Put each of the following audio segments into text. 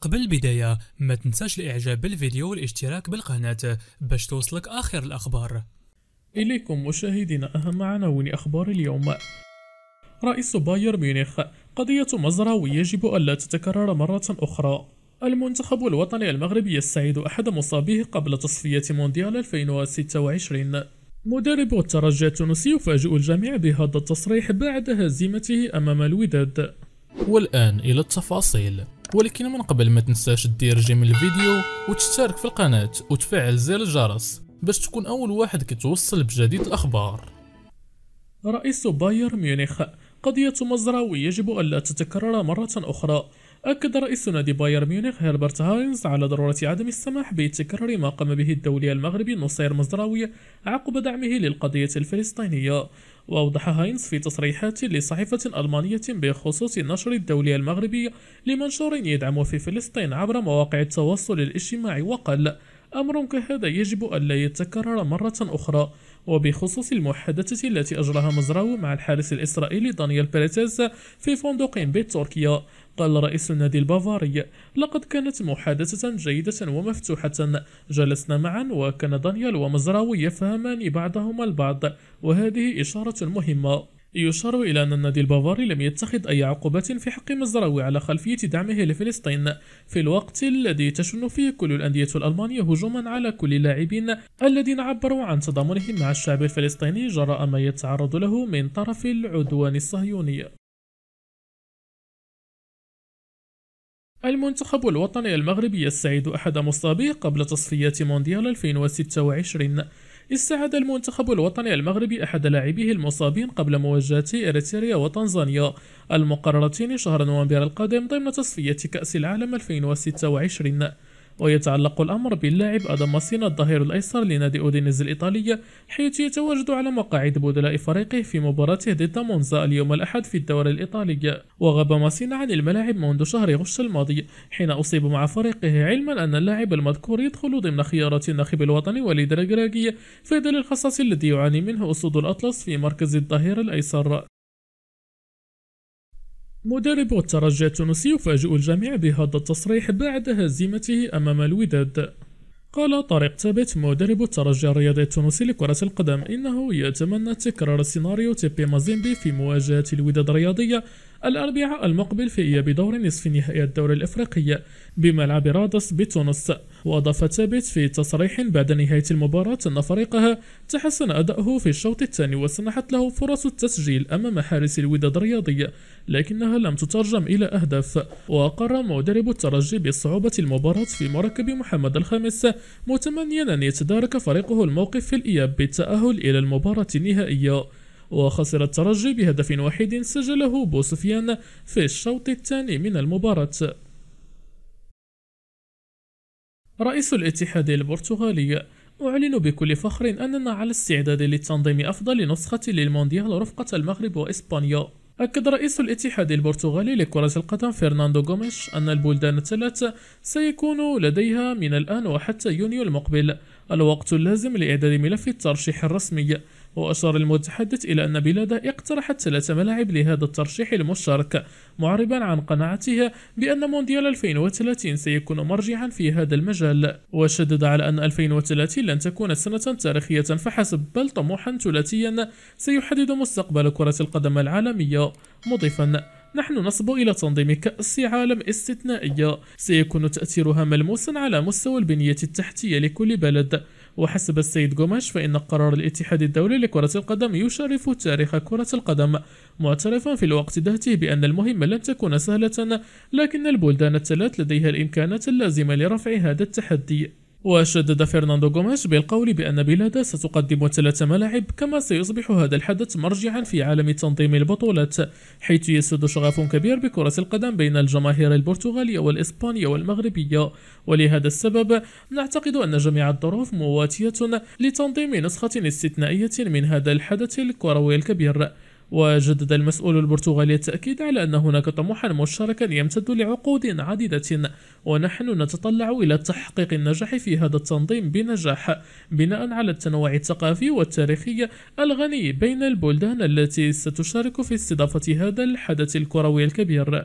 قبل البداية ما تنساش الاعجاب بالفيديو والاشتراك بالقناة باش توصلك اخر الاخبار إليكم مشاهدينا أهم عناوين أخبار اليوم رئيس باير ميونخ قضية مزرعة ويجب ألا تتكرر مرة أخرى المنتخب الوطني المغربي يستعيد أحد مصابيه قبل تصفية مونديال 2026 مدرب الترجي التونسي يفاجئ الجميع بهذا التصريح بعد هزيمته أمام الوداد والآن إلى التفاصيل ولكن من قبل ما تنساش دير جيم الفيديو وتشترك في القناة وتفعل زر الجرس باش تكون أول واحد كتوصل بجديد الأخبار رئيس باير ميونيخ قضية مزرعة يجب ألا تتكرر مرة أخرى أكد رئيس نادي بايرن ميونخ هيربرت هاينز على ضرورة عدم السماح بتكرار ما قام به الدولي المغربي نصير مزراوي عقب دعمه للقضية الفلسطينية وأوضح هاينز في تصريحات لصحيفة ألمانية بخصوص النشر الدولي المغربي لمنشور يدعم في فلسطين عبر مواقع التواصل الاجتماعي وقال أمر كهذا يجب أن لا يتكرر مرة أخرى وبخصوص المحادثة التي أجراها مزراو مع الحارس الإسرائيلي دانيال بريتز في فندق بتركيا قال رئيس النادي البافاري لقد كانت محادثة جيدة ومفتوحة جلسنا معا وكان دانيال ومزراوي يفهمان بعضهما البعض وهذه إشارة مهمة يشار إلى أن النادي البافاري لم يتخذ أي عقوبات في حق مزراوي على خلفية دعمه لفلسطين في الوقت الذي تشن فيه كل الأندية الألمانية هجوما على كل اللاعبين الذين عبروا عن تضامنهم مع الشعب الفلسطيني جراء ما يتعرض له من طرف العدوان الصهيوني المنتخب الوطني المغربي يستعيد أحد مصابيه قبل تصفيات مونديال 2026 استعاد المنتخب الوطني المغربي أحد لاعبيه المصابين قبل مواجهة إريتريا وتنزانيا المقررتين شهر نوفمبر القادم ضمن تصفية كأس العالم 2026 ويتعلق الأمر باللاعب أدم ماسينا الظهير الأيسر لنادي أودينيز الإيطالية حيث يتواجد على مقاعد بدلاء فريقه في مباراته ضد مونزا اليوم الأحد في الدوري الإيطالي وغاب ماسينا عن الملاعب منذ شهر غش الماضي حين أصيب مع فريقه علما أن اللاعب المذكور يدخل ضمن خيارات الناخب الوطني وليد الركراكي في ظل الخصاص الذي يعاني منه أسود الأطلس في مركز الظهير الأيسر مدرب الترجي التونسي يفاجئ الجميع بهذا التصريح بعد هزيمته أمام الوداد قال طارق ثابت مدرب الترجي الرياضي التونسي لكرة القدم إنه يتمنى تكرار سيناريو تيبي مازيمبي في مواجهة الوداد الرياضية الأربعاء المقبل في إياب دور نصف نهائي الدوري الإفريقي بملعب رادس بتونس وأضاف ثابت في تصريح بعد نهاية المباراة أن فريقها تحسن أداؤه في الشوط الثاني وسنحت له فرص التسجيل أمام حارس الوداد الرياضي لكنها لم تترجم إلى أهداف وأقر مدرب الترجي بصعوبة المباراة في مركب محمد الخامس متمنيا أن يتدارك فريقه الموقف في الإياب بالتأهل إلى المباراة النهائية وخسر الترجي بهدف واحد سجله بوسفيان في الشوط الثاني من المباراة رئيس الاتحاد البرتغالي أعلن بكل فخر أننا على استعداد لتنظيم أفضل نسخة للمونديال رفقة المغرب وإسبانيا أكد رئيس الاتحاد البرتغالي لكرة القدم فرناندو غوميش أن البلدان الثلاث سيكون لديها من الآن وحتى يونيو المقبل الوقت اللازم لإعداد ملف الترشيح الرسمي وأشار المتحدث إلى أن بلاده اقترحت ثلاث ملاعب لهذا الترشيح المشترك معربا عن قناعتها بأن مونديال 2030 سيكون مرجعا في هذا المجال وشدد على أن 2030 لن تكون سنة تاريخية فحسب بل طموحا ثلاثيا سيحدد مستقبل كرة القدم العالمية مضيفا نحن نصب إلى تنظيم كأس عالم استثنائية سيكون تأثيرها ملموسا على مستوى البنية التحتية لكل بلد وحسب السيد قماش فإن قرار الاتحاد الدولي لكرة القدم يشرف تاريخ كرة القدم معترفا في الوقت ذاته بأن المهمة لن تكون سهلة لكن البلدان الثلاث لديها الإمكانات اللازمة لرفع هذا التحدي وشدد فرناندو غوميش بالقول بأن بلاده ستقدم ثلاث ملاعب كما سيصبح هذا الحدث مرجعا في عالم تنظيم البطولات حيث يسود شغف كبير بكرة القدم بين الجماهير البرتغالية والإسبانية والمغربية ولهذا السبب نعتقد أن جميع الظروف مواتية لتنظيم نسخة استثنائية من هذا الحدث الكروي الكبير وجدد المسؤول البرتغالي التأكيد على أن هناك طموحا مشتركا يمتد لعقود عديدة ونحن نتطلع إلى تحقيق النجاح في هذا التنظيم بنجاح بناء على التنوع الثقافي والتاريخي الغني بين البلدان التي ستشارك في استضافة هذا الحدث الكروي الكبير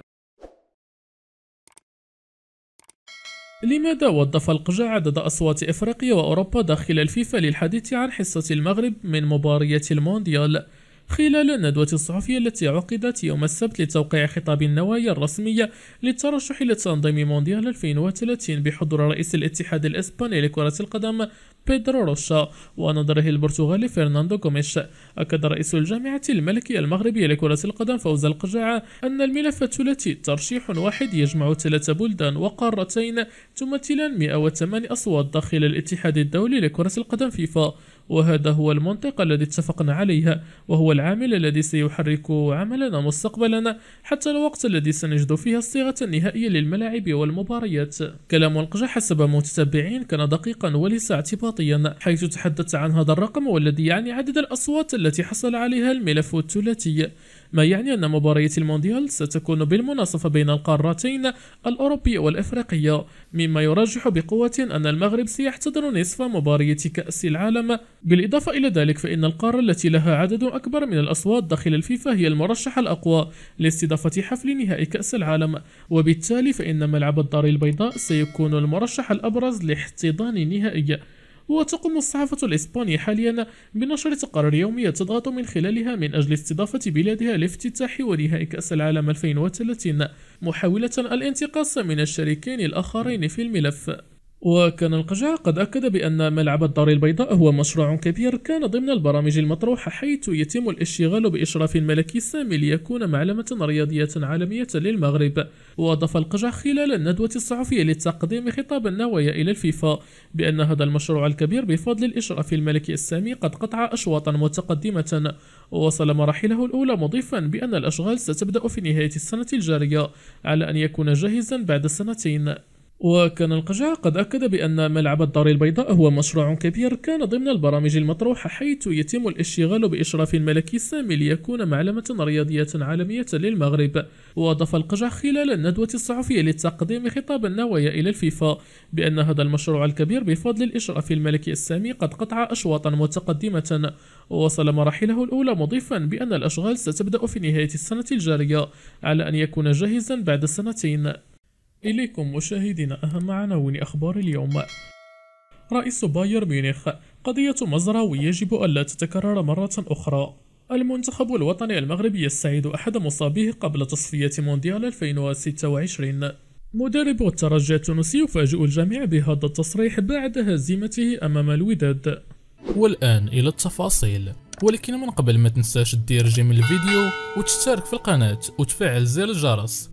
لماذا وظف القجع عدد أصوات إفريقيا وأوروبا داخل الفيفا للحديث عن حصة المغرب من مباريات المونديال؟ خلال الندوة الصحفية التي عقدت يوم السبت لتوقيع خطاب النوايا الرسمية للترشح لتنظيم مونديال 2030 بحضور رئيس الاتحاد الإسباني لكرة القدم بيدرو روشا ونظره البرتغالي فرناندو غوميش أكد رئيس الجامعة الملكية المغربية لكرة القدم فوز القجاعة أن الملف الثلاثي ترشيح واحد يجمع ثلاث بلدان وقارتين تمثلان 108 أصوات داخل الاتحاد الدولي لكرة القدم فيفا وهذا هو المنطق الذي اتفقنا عليها وهو العامل الذي سيحرك عملنا مستقبلا حتى الوقت الذي سنجد فيها الصيغة النهائية للملاعب والمباريات كلام القجع حسب متتبعين كان دقيقا وليس اعتباطيا حيث تحدث عن هذا الرقم والذي يعني عدد الأصوات التي حصل عليها الملف الثلاثي ما يعني أن مبارية المونديال ستكون بالمناصفة بين القارتين الأوروبية والإفريقية مما يرجح بقوة أن المغرب سيحتضر نصف مبارية كأس العالم بالإضافة إلى ذلك فإن القارة التي لها عدد أكبر من الأصوات داخل الفيفا هي المرشحة الأقوى لاستضافة حفل نهائي كأس العالم وبالتالي فإن ملعب الدار البيضاء سيكون المرشح الأبرز لاحتضان نهائي وتقوم الصحافة الإسبانية حاليا بنشر تقارير يومية تضغط من خلالها من أجل استضافة بلادها لافتتاح ونهائي كأس العالم 2030 محاولة الانتقاص من الشريكين الآخرين في الملف وكان القجع قد أكد بأن ملعب الدار البيضاء هو مشروع كبير كان ضمن البرامج المطروحة حيث يتم الاشتغال بإشراف ملكي سامي ليكون معلمة رياضية عالمية للمغرب وأضاف القجع خلال الندوة الصحفية لتقديم خطاب النوايا إلى الفيفا بأن هذا المشروع الكبير بفضل الإشراف الملكي السامي قد قطع أشواطا متقدمة ووصل مراحله الأولى مضيفا بأن الأشغال ستبدأ في نهاية السنة الجارية على أن يكون جاهزا بعد سنتين وكان القجع قد أكد بأن ملعب الدار البيضاء هو مشروع كبير كان ضمن البرامج المطروحة حيث يتم الاشتغال بإشراف الملكي السامي ليكون معلمة رياضية عالمية للمغرب وأضاف القجع خلال الندوة الصحفية لتقديم خطاب النوايا إلى الفيفا بأن هذا المشروع الكبير بفضل الإشراف الملكي السامي قد قطع أشواطا متقدمة ووصل مراحله الأولى مضيفا بأن الأشغال ستبدأ في نهاية السنة الجارية على أن يكون جاهزا بعد سنتين إليكم مشاهدينا أهم عناوين أخبار اليوم رئيس بايرن ميونخ قضية مزراوي يجب ألا تتكرر مرة أخرى المنتخب الوطني المغربي يستعيد أحد مصابيه قبل تصفية مونديال 2026 مدرب الترجي التونسي يفاجئ الجميع بهذا التصريح بعد هزيمته أمام الوداد والآن إلى التفاصيل ولكن من قبل ما تنساش تدير جيم الفيديو وتشترك في القناة وتفعل زر الجرس